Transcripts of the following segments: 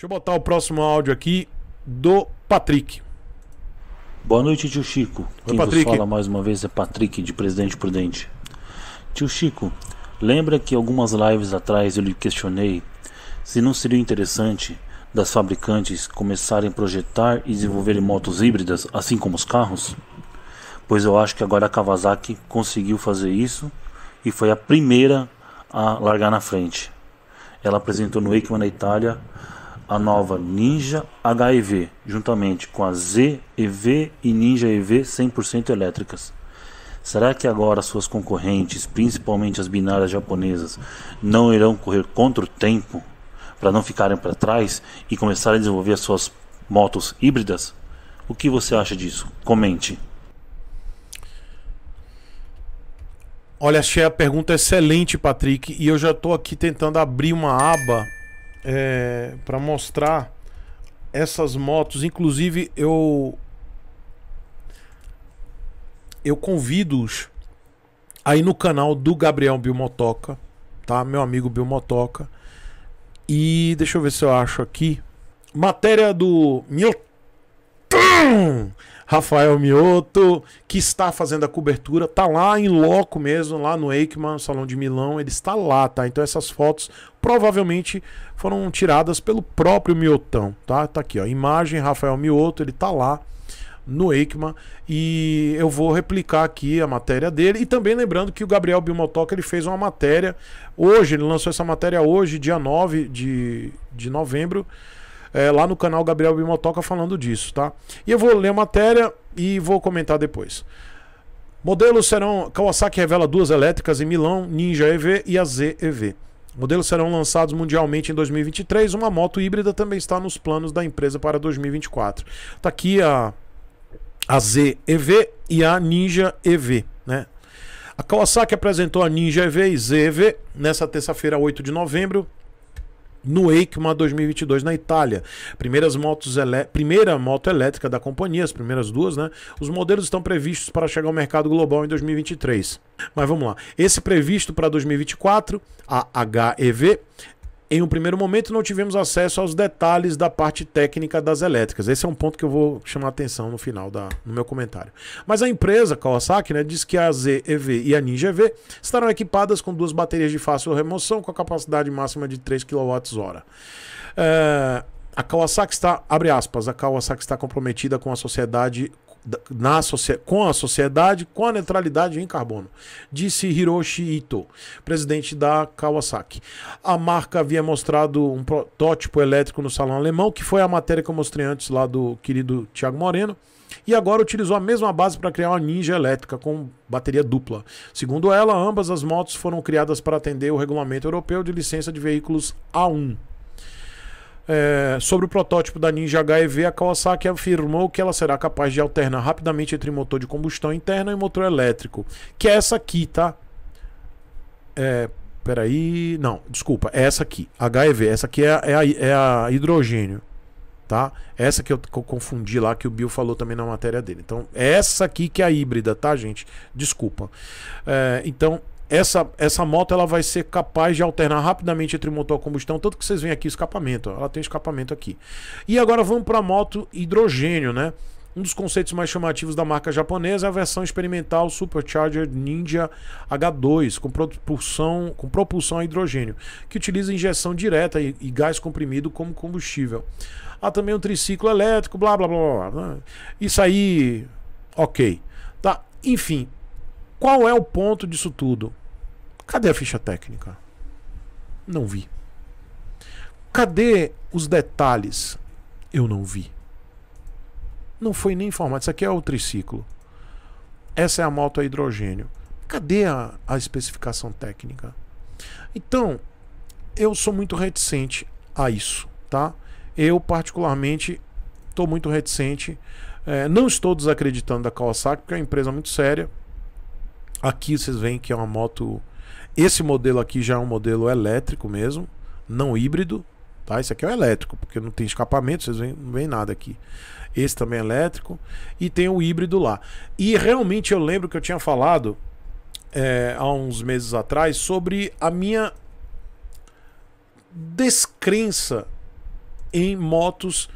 Deixa eu botar o próximo áudio aqui do Patrick. Boa noite, tio Chico. Quem nos Patrick. fala mais uma vez é Patrick, de Presidente Prudente. Tio Chico, lembra que algumas lives atrás eu lhe questionei se não seria interessante das fabricantes começarem a projetar e desenvolverem motos híbridas, assim como os carros? Pois eu acho que agora a Kawasaki conseguiu fazer isso e foi a primeira a largar na frente. Ela apresentou no EICMA na Itália a nova Ninja HEV, juntamente com a Z EV e Ninja EV 100% elétricas. Será que agora suas concorrentes, principalmente as binárias japonesas, não irão correr contra o tempo para não ficarem para trás e começarem a desenvolver as suas motos híbridas? O que você acha disso? Comente. Olha, achei a pergunta excelente, Patrick, e eu já estou aqui tentando abrir uma aba é, para mostrar essas motos. Inclusive, eu eu convido-os aí no canal do Gabriel Bilmotoca, tá? Meu amigo Bilmotoca. E deixa eu ver se eu acho aqui. Matéria do Rafael Mioto, que está fazendo a cobertura, tá lá em loco mesmo, lá no Eichmann, Salão de Milão, ele está lá, tá? Então essas fotos provavelmente foram tiradas pelo próprio Miotão, tá? Tá aqui, ó, imagem Rafael Mioto, ele tá lá no EICMA e eu vou replicar aqui a matéria dele e também lembrando que o Gabriel Bilmotoca ele fez uma matéria hoje, ele lançou essa matéria hoje, dia 9 de, de novembro é, lá no canal Gabriel Bimotoca falando disso, tá? E eu vou ler a matéria e vou comentar depois. Modelos serão. Kawasaki revela duas elétricas em Milão, Ninja EV e a ZEV. Modelos serão lançados mundialmente em 2023. Uma moto híbrida também está nos planos da empresa para 2024. Tá aqui a, a ZEV e a Ninja EV, né? A Kawasaki apresentou a Ninja EV e ZEV nessa terça-feira, 8 de novembro, no EICMA 2022 na Itália. Primeiras motos ele... Primeira moto elétrica da companhia, as primeiras duas, né? Os modelos estão previstos para chegar ao mercado global em 2023. Mas vamos lá. Esse previsto para 2024, a HEV, em um primeiro momento, não tivemos acesso aos detalhes da parte técnica das elétricas. Esse é um ponto que eu vou chamar a atenção no final da, no meu comentário. Mas a empresa Kawasaki né, diz que a ZEV e a Ninja EV estarão equipadas com duas baterias de fácil remoção com a capacidade máxima de 3 kWh. É, a Kawasaki está, abre aspas, a Kawasaki está comprometida com a sociedade na, com a sociedade, com a neutralidade em carbono, disse Hiroshi Ito, presidente da Kawasaki. A marca havia mostrado um protótipo elétrico no salão alemão, que foi a matéria que eu mostrei antes lá do querido Tiago Moreno, e agora utilizou a mesma base para criar uma Ninja elétrica com bateria dupla. Segundo ela, ambas as motos foram criadas para atender o regulamento europeu de licença de veículos A1. É, sobre o protótipo da Ninja HEV, a Kawasaki afirmou que ela será capaz de alternar rapidamente entre motor de combustão interna e motor elétrico, que é essa aqui, tá? É, peraí, não, desculpa, é essa aqui, HEV, essa aqui é, é, a, é a hidrogênio, tá? É essa que eu, que eu, confundi lá, que o Bill falou também na matéria dele. Então, é essa aqui que é a híbrida, tá, gente? Desculpa. É, então, essa, essa moto ela vai ser capaz de alternar rapidamente entre motor a combustão, tanto que vocês veem aqui escapamento, ela tem escapamento aqui. E agora vamos para a moto hidrogênio, né? Um dos conceitos mais chamativos da marca japonesa é a versão experimental Supercharger Ninja H2 com propulsão, com propulsão a hidrogênio, que utiliza injeção direta e, e gás comprimido como combustível. Há também um triciclo elétrico, blá blá blá. blá. Isso aí, ok. Tá, enfim, qual é o ponto disso tudo? Cadê a ficha técnica? Não vi. Cadê os detalhes? Eu não vi. Não foi nem informado. Isso aqui é o triciclo. Essa é a moto a hidrogênio. Cadê a, a especificação técnica? Então, eu sou muito reticente a isso, tá? Eu, particularmente, estou muito reticente. É, não estou desacreditando da Kawasaki, porque é uma empresa muito séria. Aqui vocês veem que é uma moto esse modelo aqui já é um modelo elétrico mesmo, não híbrido, tá? Esse aqui é o elétrico, porque não tem escapamento, vocês veem, não veem nada aqui. Esse também é elétrico e tem o híbrido lá. E realmente eu lembro que eu tinha falado é, há uns meses atrás sobre a minha descrença em motos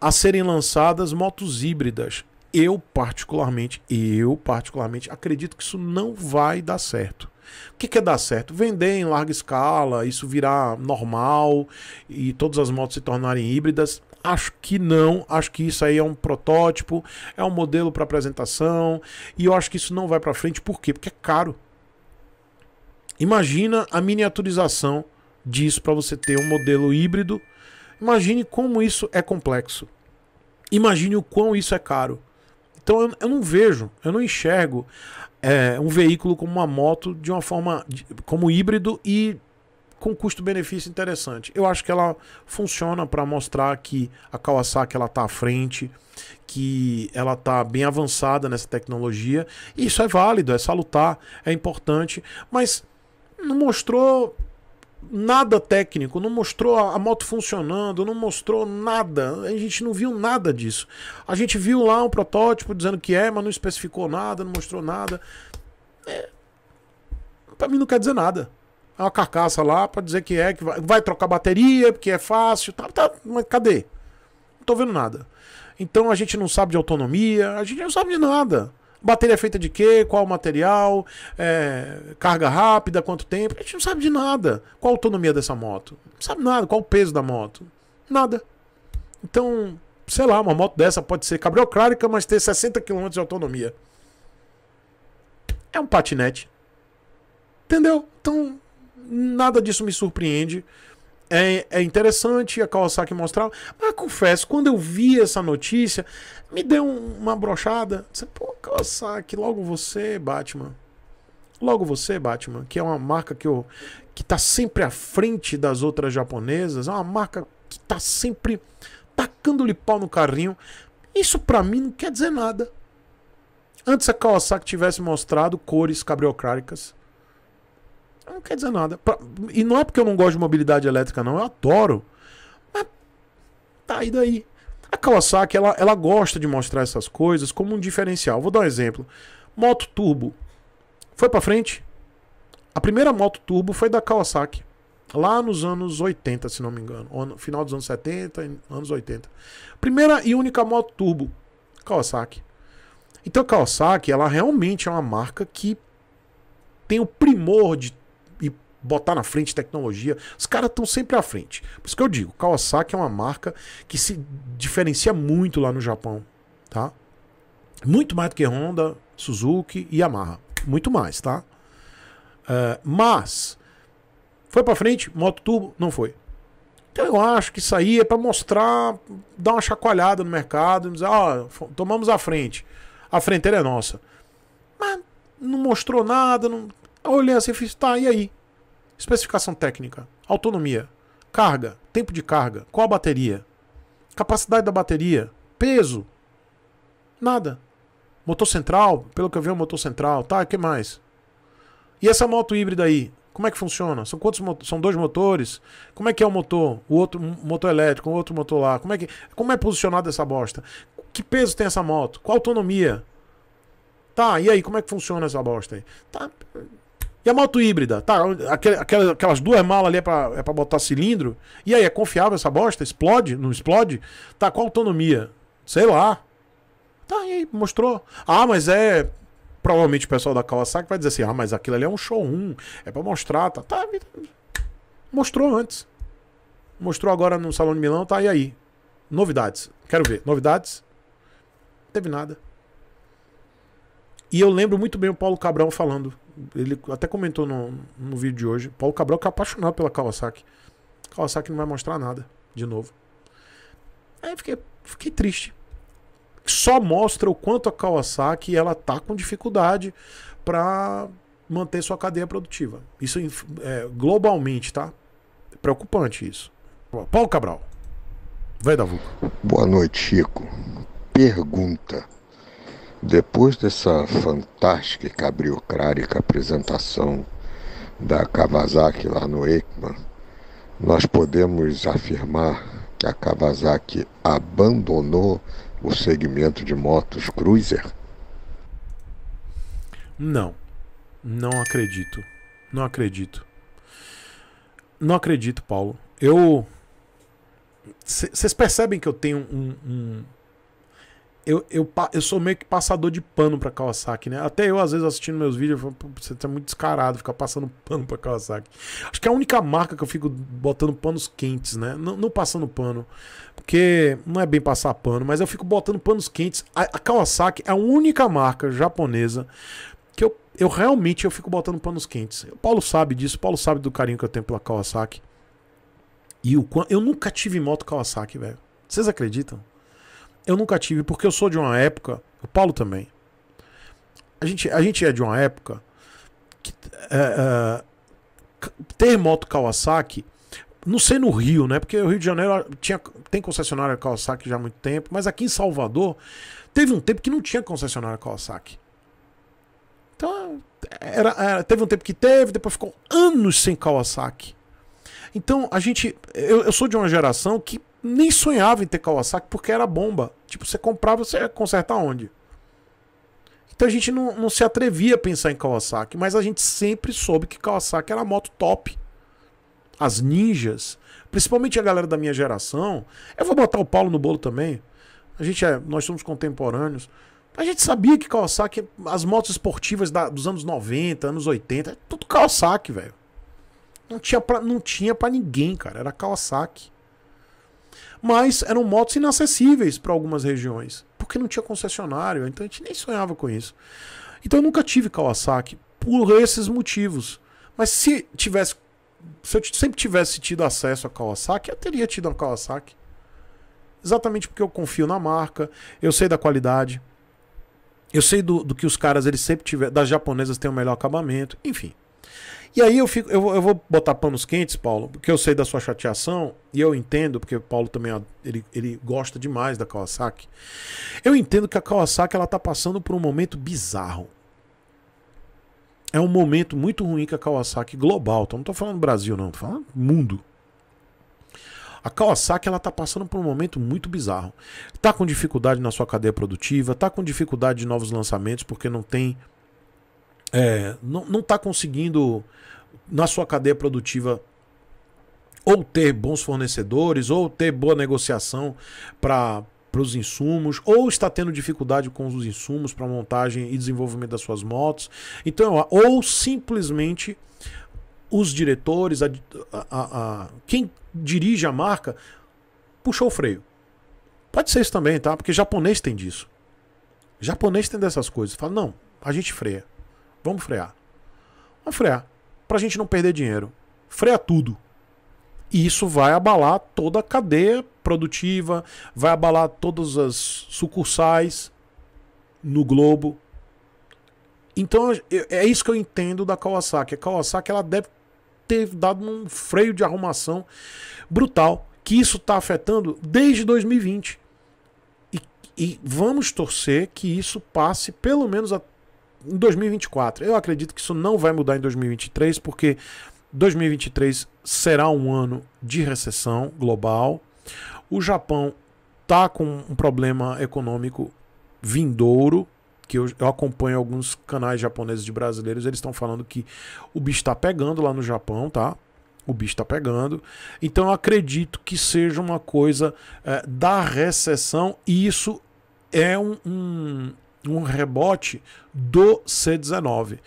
a serem lançadas motos híbridas. Eu particularmente, eu particularmente acredito que isso não vai dar certo. O que, que é dar certo? Vender em larga escala, isso virar normal e todas as motos se tornarem híbridas? Acho que não. Acho que isso aí é um protótipo, é um modelo para apresentação e eu acho que isso não vai para frente. Por quê? Porque é caro. Imagina a miniaturização disso para você ter um modelo híbrido. Imagine como isso é complexo. Imagine o quão isso é caro. Então eu, eu não vejo, eu não enxergo é, um veículo como uma moto de uma forma de, como híbrido e com custo-benefício interessante. Eu acho que ela funciona para mostrar que a Kawasaki ela está à frente, que ela está bem avançada nessa tecnologia. E isso é válido, é salutar, é importante, mas não mostrou nada técnico, não mostrou a moto funcionando, não mostrou nada. A gente não viu nada disso. A gente viu lá um protótipo dizendo que é, mas não especificou nada, não mostrou nada. É, para mim não quer dizer nada. É uma carcaça lá para dizer que é, que vai, vai, trocar bateria, porque é fácil, tá, tá, mas cadê? Não tô vendo nada. Então a gente não sabe de autonomia, a gente não sabe de nada. Bateria é feita de quê? Qual o material? É, carga rápida? Quanto tempo? A gente não sabe de nada. Qual a autonomia dessa moto? Não sabe nada. Qual o peso da moto? Nada. Então, sei lá, uma moto dessa pode ser cabriocrárica, mas ter 60 km de autonomia. É um patinete. Entendeu? Então, nada disso me surpreende é, é interessante a Kawasaki mostrar, mas confesso, quando eu vi essa notícia, me deu uma brochada. Pô, Kawasaki, logo você, Batman. Logo você, Batman, que é uma marca que, eu, que tá sempre à frente das outras japonesas, é uma marca que tá sempre tacando-lhe pau no carrinho. Isso para mim não quer dizer nada. Antes a Kawasaki tivesse mostrado cores cabriocráticas, não quer dizer nada. Pra... E não é porque eu não gosto de mobilidade elétrica, não. Eu adoro. Mas tá aí daí. A Kawasaki, ela, ela gosta de mostrar essas coisas como um diferencial. Vou dar um exemplo. Moto turbo. Foi para frente? A primeira moto turbo foi da Kawasaki. Lá nos anos 80, se não me engano. Final dos anos 70, anos 80. Primeira e única moto turbo. Kawasaki. Então a Kawasaki, ela realmente é uma marca que tem o primor de botar na frente tecnologia. Os caras estão sempre à frente. Por isso que eu digo, Kawasaki é uma marca que se diferencia muito lá no Japão, tá? Muito mais do que Honda, Suzuki e Yamaha. Muito mais, tá? Uh, mas foi para frente, moto turbo não foi. Então eu acho que isso aí é para mostrar, dar uma chacoalhada no mercado, dizer, ó, oh, tomamos a frente. A fronteira é nossa. Mas não mostrou nada, não... eu olhei assim e tá, e aí? Especificação técnica, autonomia, carga, tempo de carga, qual a bateria, capacidade da bateria, peso. Nada. Motor central, pelo que eu vi, é um motor central, tá? O que mais? E essa moto híbrida aí, como é que funciona? São quantos são dois motores? Como é que é o motor? O outro um motor elétrico, o outro motor lá. Como é que como é posicionada essa bosta? Que peso tem essa moto? Qual autonomia? Tá, e aí, como é que funciona essa bosta aí? Tá, e a moto híbrida? Tá, aquelas, aquelas duas malas ali é pra, é pra botar cilindro. E aí, é confiável essa bosta? Explode? Não explode? Tá, qual autonomia? Sei lá. Tá, e aí, mostrou. Ah, mas é. Provavelmente o pessoal da Kawasaki vai dizer assim: ah, mas aquilo ali é um showroom, é pra mostrar. Tá, tá. Mostrou antes. Mostrou agora no Salão de Milão, tá, e aí? Novidades. Quero ver. Novidades? Não teve nada. E eu lembro muito bem o Paulo Cabrão falando ele até comentou no, no vídeo de hoje. Paulo Cabral que é apaixonado pela Kawasaki. Kawasaki não vai mostrar nada de novo. Aí fiquei, fiquei triste. Só mostra o quanto a Kawasaki ela tá com dificuldade para manter sua cadeia produtiva. Isso é, globalmente, tá? É preocupante isso. Paulo Cabral. Vai da Vulca. Boa noite, Chico. Pergunta depois dessa fantástica e cabriocrática apresentação da Kawasaki lá no EICMA, nós podemos afirmar que a Kawasaki abandonou o segmento de motos cruiser? Não. Não acredito. Não acredito. Não acredito, Paulo. Eu. Vocês percebem que eu tenho um, um eu, eu, eu sou meio que passador de pano pra Kawasaki, né? Até eu, às vezes, assistindo meus vídeos, eu falo, você tá muito descarado ficar passando pano pra Kawasaki. Acho que é a única marca que eu fico botando panos quentes, né? Não, não passando pano, porque não é bem passar pano, mas eu fico botando panos quentes. A, a Kawasaki é a única marca japonesa que eu, eu realmente eu fico botando panos quentes. O Paulo sabe disso, o Paulo sabe do carinho que eu tenho pela Kawasaki. E o, eu nunca tive moto Kawasaki, velho. Vocês acreditam? Eu nunca tive, porque eu sou de uma época, o Paulo também. A gente, a gente é de uma época que é, é, ter moto Kawasaki, não sei no Rio, né? Porque o Rio de Janeiro ah, tinha, tem concessionária Kawasaki já há muito tempo, mas aqui em Salvador teve um tempo que não tinha concessionária Kawasaki. Então, era, era, teve um tempo que teve, depois ficou anos sem Kawasaki. Então, a gente. Eu, eu sou de uma geração que nem sonhava em ter Kawasaki porque era bomba. Tipo, você comprava, você ia consertar onde? Então a gente não, não se atrevia a pensar em Kawasaki, mas a gente sempre soube que Kawasaki era a moto top. As ninjas, principalmente a galera da minha geração, eu vou botar o Paulo no bolo também. A gente é, nós somos contemporâneos. A gente sabia que Kawasaki, as motos esportivas da, dos anos 90, anos 80, é tudo Kawasaki, velho. Não tinha para não tinha pra ninguém, cara. Era Kawasaki mas eram motos inacessíveis para algumas regiões, porque não tinha concessionário, então a gente nem sonhava com isso. Então eu nunca tive Kawasaki por esses motivos. Mas se tivesse se eu sempre tivesse tido acesso a Kawasaki, eu teria tido a Kawasaki. Exatamente porque eu confio na marca, eu sei da qualidade, eu sei do, do que os caras eles sempre tiveram, das japonesas têm o melhor acabamento, enfim. E aí eu, fico, eu, eu vou botar panos quentes, Paulo, porque eu sei da sua chateação, e eu entendo, porque o Paulo também ele, ele gosta demais da Kawasaki. Eu entendo que a Kawasaki ela tá passando por um momento bizarro. É um momento muito ruim que a Kawasaki global, então não tô falando Brasil não, tô falando mundo. A Kawasaki ela tá passando por um momento muito bizarro. Tá com dificuldade na sua cadeia produtiva, tá com dificuldade de novos lançamentos porque não tem é, não está conseguindo na sua cadeia produtiva ou ter bons fornecedores, ou ter boa negociação para para os insumos, ou está tendo dificuldade com os insumos para montagem e desenvolvimento das suas motos. Então, ou simplesmente os diretores, a, a, a, quem dirige a marca, puxou o freio. Pode ser isso também, tá? Porque japonês tem disso. Japonês tem dessas coisas. Fala, não, a gente freia. Vamos frear. Vamos frear. Para a gente não perder dinheiro. Freia tudo. E isso vai abalar toda a cadeia produtiva, vai abalar todas as sucursais no globo. Então é isso que eu entendo da Kawasaki. A Kawasaki ela deve ter dado um freio de arrumação brutal, que isso está afetando desde 2020. E, e vamos torcer que isso passe pelo menos até em 2024. Eu acredito que isso não vai mudar em 2023, porque 2023 será um ano de recessão global. O Japão tá com um problema econômico vindouro, que eu, eu acompanho alguns canais japoneses de brasileiros, eles estão falando que o bicho está pegando lá no Japão, tá? O bicho está pegando. Então eu acredito que seja uma coisa é, da recessão, e isso é um, um, um rebote do C19.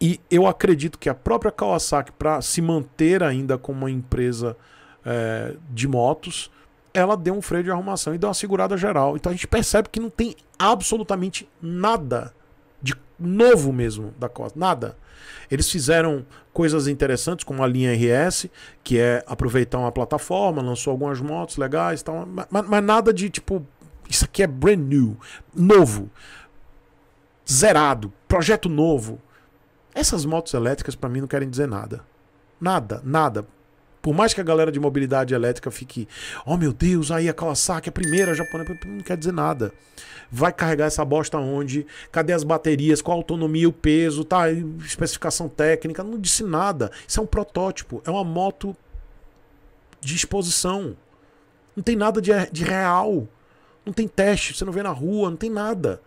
E eu acredito que a própria Kawasaki, para se manter ainda como uma empresa é, de motos, ela deu um freio de arrumação e deu uma segurada geral. Então a gente percebe que não tem absolutamente nada de novo mesmo da Kawasaki, nada. Eles fizeram coisas interessantes, como a linha RS, que é aproveitar uma plataforma, lançou algumas motos legais, tal, mas, mas nada de tipo, isso aqui é brand new, novo zerado, projeto novo. Essas motos elétricas para mim não querem dizer nada. Nada, nada. Por mais que a galera de mobilidade elétrica fique, oh meu Deus, aí a Kawasaki, a primeira japonesa, não quer dizer nada. Vai carregar essa bosta onde? Cadê as baterias? Qual a autonomia, o peso? Tá, especificação técnica, não disse nada. Isso é um protótipo, é uma moto de exposição. Não tem nada de, de real. Não tem teste, você não vê na rua, não tem nada.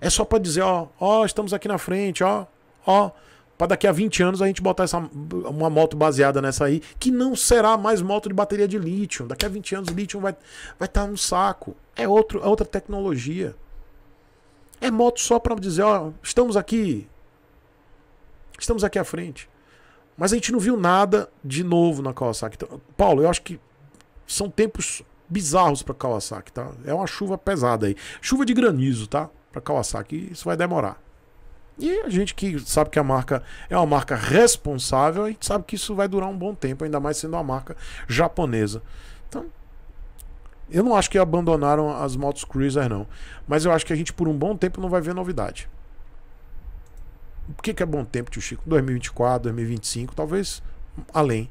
É só para dizer, ó, ó, estamos aqui na frente, ó, ó, para daqui a 20 anos a gente botar essa, uma moto baseada nessa aí, que não será mais moto de bateria de lítio. Daqui a 20 anos o lítio vai estar vai tá no saco. É, outro, é outra tecnologia. É moto só para dizer, ó, estamos aqui. Estamos aqui à frente. Mas a gente não viu nada de novo na Kawasaki. Então, Paulo, eu acho que são tempos bizarros para Kawasaki, tá? É uma chuva pesada aí. Chuva de granizo, tá? para Kawasaki. Isso vai demorar. E a gente que sabe que a marca é uma marca responsável, a gente sabe que isso vai durar um bom tempo, ainda mais sendo uma marca japonesa. Então, eu não acho que abandonaram as motos Cruiser, não. Mas eu acho que a gente, por um bom tempo, não vai ver novidade. O que, que é bom tempo, tio Chico? 2024, 2025, talvez além.